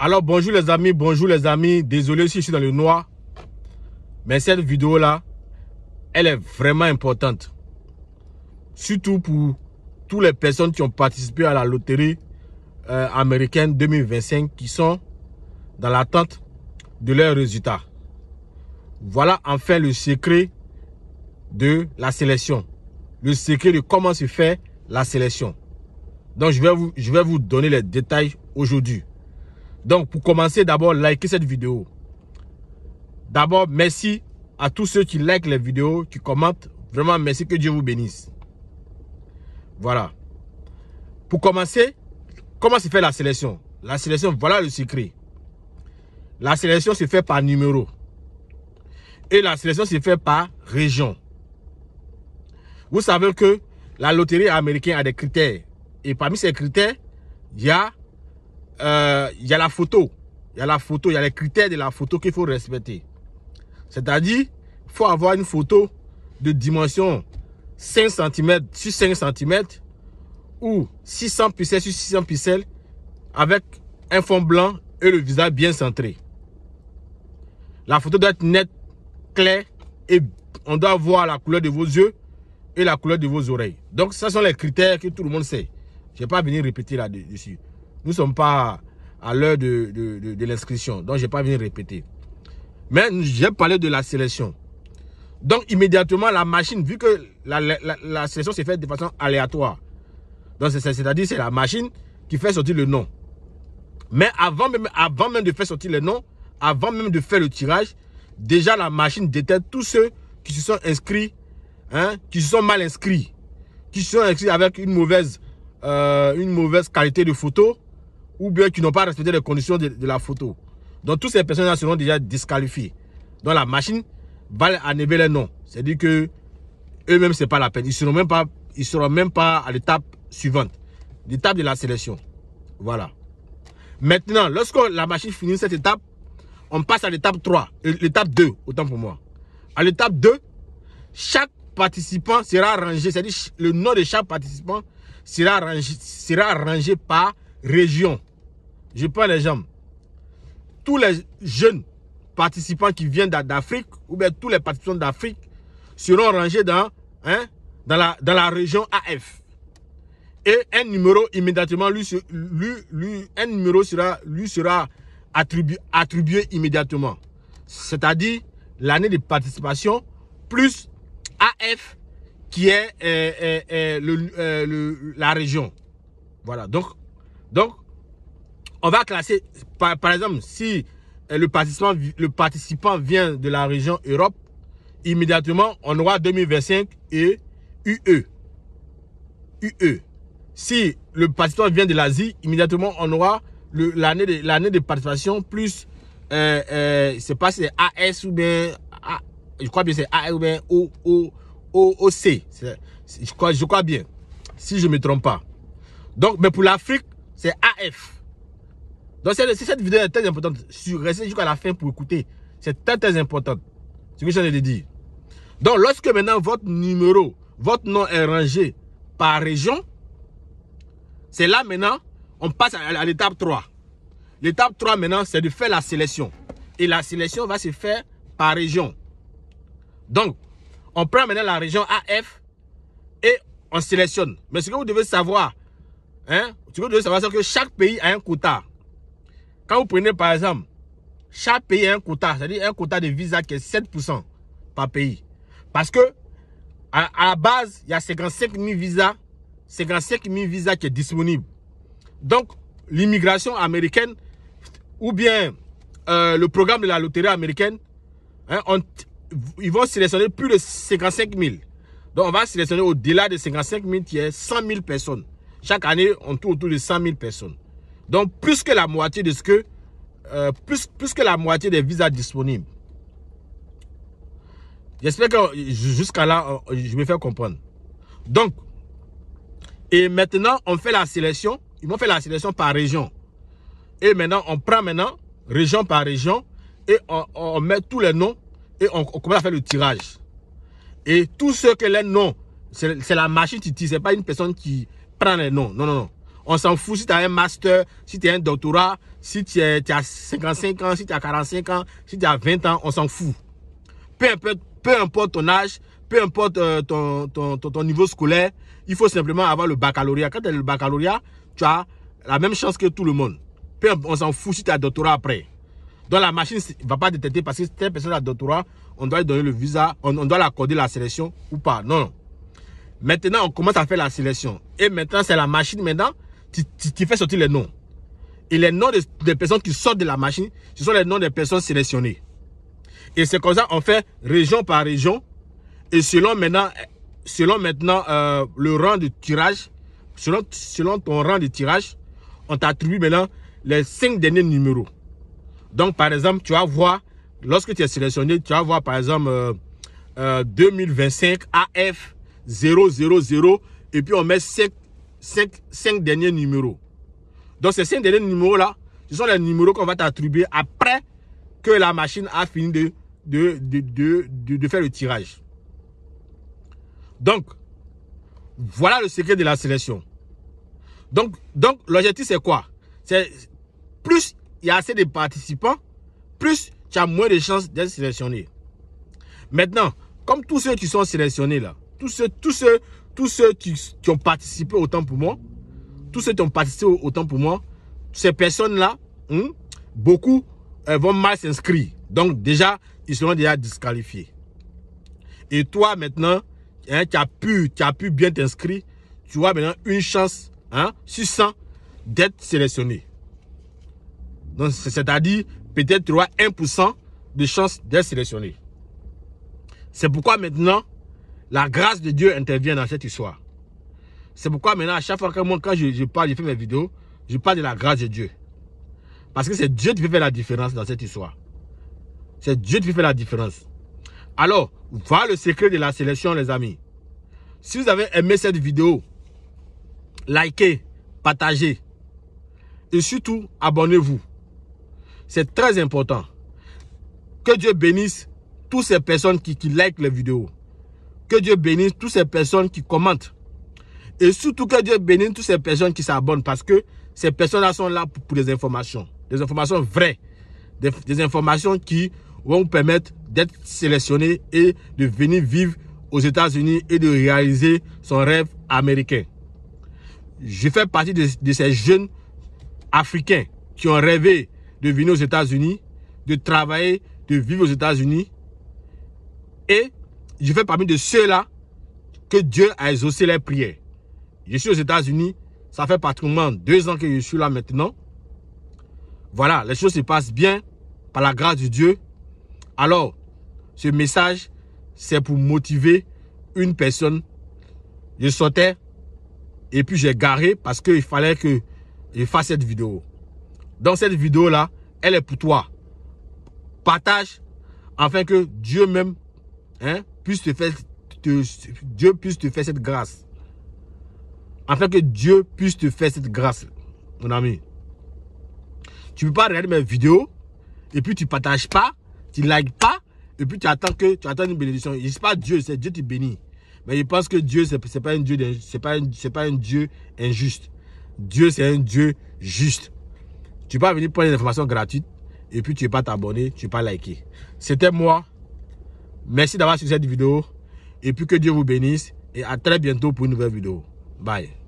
Alors bonjour les amis, bonjour les amis. Désolé si je suis dans le noir. Mais cette vidéo-là, elle est vraiment importante. Surtout pour toutes les personnes qui ont participé à la loterie euh, américaine 2025 qui sont dans l'attente de leurs résultats. Voilà enfin le secret de la sélection. Le secret de comment se fait la sélection. Donc je vais vous, je vais vous donner les détails aujourd'hui. Donc, pour commencer, d'abord, likez cette vidéo. D'abord, merci à tous ceux qui likent les vidéos, qui commentent. Vraiment, merci que Dieu vous bénisse. Voilà. Pour commencer, comment se fait la sélection La sélection, voilà le secret. La sélection se fait par numéro. Et la sélection se fait par région. Vous savez que la loterie américaine a des critères. Et parmi ces critères, il y a il euh, y a la photo. Il y a la photo, il y a les critères de la photo qu'il faut respecter. C'est-à-dire, il faut avoir une photo de dimension 5 cm sur 5 cm ou 600 pixels sur 600 pixels avec un fond blanc et le visage bien centré. La photo doit être nette, claire et on doit voir la couleur de vos yeux et la couleur de vos oreilles. Donc, ce sont les critères que tout le monde sait. Je ne vais pas venir répéter là-dessus. Nous ne sommes pas à l'heure de, l'inscription. Donc, je n'ai pas venu répéter. Mais j'ai parlé de la sélection. Donc, immédiatement, la machine, vu que la, sélection s'est faite de façon aléatoire. Donc, c'est-à-dire, c'est la machine qui fait sortir le nom. Mais avant même, avant même de faire sortir le nom, avant même de faire le tirage, déjà la machine détecte tous ceux qui se sont inscrits, hein, qui se sont mal inscrits, qui se sont inscrits avec une mauvaise, euh, une mauvaise qualité de photo, ou bien qui n'ont pas respecté les conditions de, la photo. Donc, tous ces personnes-là seront déjà disqualifiées. Donc, la machine va enlever les noms. C'est-à-dire que eux-mêmes, ce n'est pas la peine. Ils ne seront, même pas, seront même pas à l'étape suivante, l'étape de la sélection. Voilà. Maintenant, lorsque la machine finit cette étape, on passe à l'étape 3, euh, l'étape 2, autant pour moi. À l'étape 2, chaque participant sera rangé, c'est-à-dire le nom de chaque participant sera rangé, sera rangé par région je prends les jambes. Tous les jeunes participants qui viennent d'Afrique, ou bien tous les participants d'Afrique, seront rangés dans, hein, dans, la, dans la région AF. Et un numéro immédiatement, lui, lui, un numéro sera, lui sera attribué, immédiatement. C'est-à-dire l'année de participation plus AF qui est euh, euh, euh, la région. Voilà, donc, donc on va classer, par, exemple, si euh, le participant, le participant vient de la région Europe, immédiatement, on aura 2025 et UE. UE. Si le participant vient de l'Asie, immédiatement, on aura l'année de, l'année de participation plus, euh, euh, c'est pas c'est AS ou bien, je crois bien c'est AS ou bien O, O, O, C. je, crois, je crois bien, si je me trompe pas. Donc, mais pour l'Afrique, c'est AF. Donc si cette vidéo est très importante. Restez jusqu'à la fin pour écouter. C'est très très important. C'est ce que je viens de dire. Donc lorsque maintenant votre numéro, votre nom est rangé par région, c'est là maintenant, on passe à, l'étape 3. L'étape 3 maintenant, c'est de faire la sélection. Et la sélection va se faire par région. Donc, on prend maintenant la région AF et on sélectionne. Mais ce que vous devez savoir, hein, ce que vous devez savoir, c'est que chaque pays a un quota. Quand vous prenez par exemple, chaque pays a un quota, c'est-à-dire un quota de visa qui est 7% par pays. Parce que à, la base, il y a 55 000 visas, 55 000 visas qui sont disponibles. Donc, l'immigration américaine ou bien euh, le programme de la loterie américaine, hein, ils vont sélectionner plus de 55 000. Donc, on va sélectionner au-delà de 55 000 qui est 100 000 personnes. Chaque année, on tourne autour de 100 000 personnes. Donc, plus que la moitié de ce que... Euh, plus, plus que la moitié des visas disponibles. J'espère que jusqu'à là, euh, je vais faire comprendre. Donc, et maintenant, on fait la sélection. Ils m'ont fait la sélection par région. Et maintenant, on prend maintenant région par région et on, met tous les noms et on, commence à faire le tirage. Et tous ceux que les noms, c'est la machine qui tire, n'est pas une personne qui prend les noms. Non, non, non. On s'en fout si tu as un master, si tu as un doctorat, si tu as 55 ans, si tu as 45 ans, si tu as 20 ans, on s'en fout. Peu importe, ton âge, peu importe euh, ton, niveau scolaire, il faut simplement avoir le baccalauréat. Quand tu as le baccalauréat, tu as la même chance que tout le monde. Peu on s'en fout si tu as doctorat après. Donc la machine ne va pas détecter parce que si telle personne a doctorat, on doit lui donner le visa, on, on doit accorder la sélection ou pas. Non. Maintenant, on commence à faire la sélection. Et maintenant, c'est la machine maintenant tu, fais sortir les noms. Et les noms des, personnes qui sortent de la machine, ce sont les noms des personnes sélectionnées. Et c'est comme ça, on fait région par région. Et selon maintenant, selon maintenant euh, le rang de tirage, selon, selon ton rang de tirage, on t'attribue maintenant les cinq derniers numéros. Donc, par exemple, tu vas voir, lorsque tu es sélectionné, tu vas voir, par exemple, 2025 AF 000, et puis on met 5 cinq, derniers numéros. Donc ces cinq derniers numéros-là, ce sont les numéros qu'on va t'attribuer après que la machine a fini de, de, faire le tirage. Donc, voilà le secret de la sélection. Donc, donc l'objectif, c'est quoi C'est plus il y a assez de participants, plus tu as moins de chances d'être sélectionné. Maintenant, comme tous ceux qui sont sélectionnés là, tous ceux, tous ceux, tous ceux qui, ont participé autant pour moi, tous ceux qui ont participé autant pour moi, ces personnes-là, hein, beaucoup vont mal s'inscrire. Donc déjà, ils seront déjà disqualifiés. Et toi maintenant, hein, tu as pu, tu as pu bien t'inscrire, tu as maintenant une chance hein, sur 100 d'être sélectionné. Donc c'est-à-dire peut-être tu auras 1% de chance d'être sélectionné. C'est pourquoi maintenant, la grâce de Dieu intervient dans cette histoire. C'est pourquoi maintenant, à chaque fois que moi, quand je, parle, je fais mes vidéos, je parle de la grâce de Dieu. Parce que c'est Dieu qui fait la différence dans cette histoire. C'est Dieu qui fait la différence. Alors, voilà le secret de la sélection, les amis. Si vous avez aimé cette vidéo, likez, partagez. Et surtout, abonnez-vous. C'est très important. Que Dieu bénisse toutes ces personnes qui, qui likent les vidéos. Que Dieu bénisse toutes ces personnes qui commentent. Et surtout que Dieu bénisse toutes ces personnes qui s'abonnent parce que ces personnes-là sont là pour, des informations. Des informations vraies. Des, informations qui vont vous permettre d'être sélectionné et de venir vivre aux États-Unis et de réaliser son rêve américain. Je fais partie de, de ces jeunes africains qui ont rêvé de venir aux États-Unis, de travailler, de vivre aux États-Unis. Et je fais parmi de ceux-là que Dieu a exaucé les prières. Je suis aux États-Unis. Ça fait pratiquement deux ans que je suis là maintenant. Voilà, les choses se passent bien par la grâce de Dieu. Alors, ce message, c'est pour motiver une personne. Je sautais et puis j'ai garé parce qu'il fallait que je fasse cette vidéo. Dans cette vidéo-là, elle est pour toi. Partage afin que Dieu même Hein? puisse te Dieu puisse te faire cette grâce. Afin que Dieu puisse te faire cette grâce, mon ami. Tu ne peux pas regarder mes vidéos, et puis tu ne partages pas, tu ne likes pas, et puis tu attends que tu attends une bénédiction. il ne pas Dieu, c'est Dieu qui bénit. Mais il pense que Dieu, ce n'est pas, un Dieu, pas, pas un Dieu injuste. Dieu, c'est un Dieu juste. Tu peux pas venir prendre des informations gratuites et puis tu peux pas t'abonner, tu peux pas liker C'était moi, Merci d'avoir suivi cette vidéo. Et puis que Dieu vous bénisse. Et à très bientôt pour une nouvelle vidéo. Bye.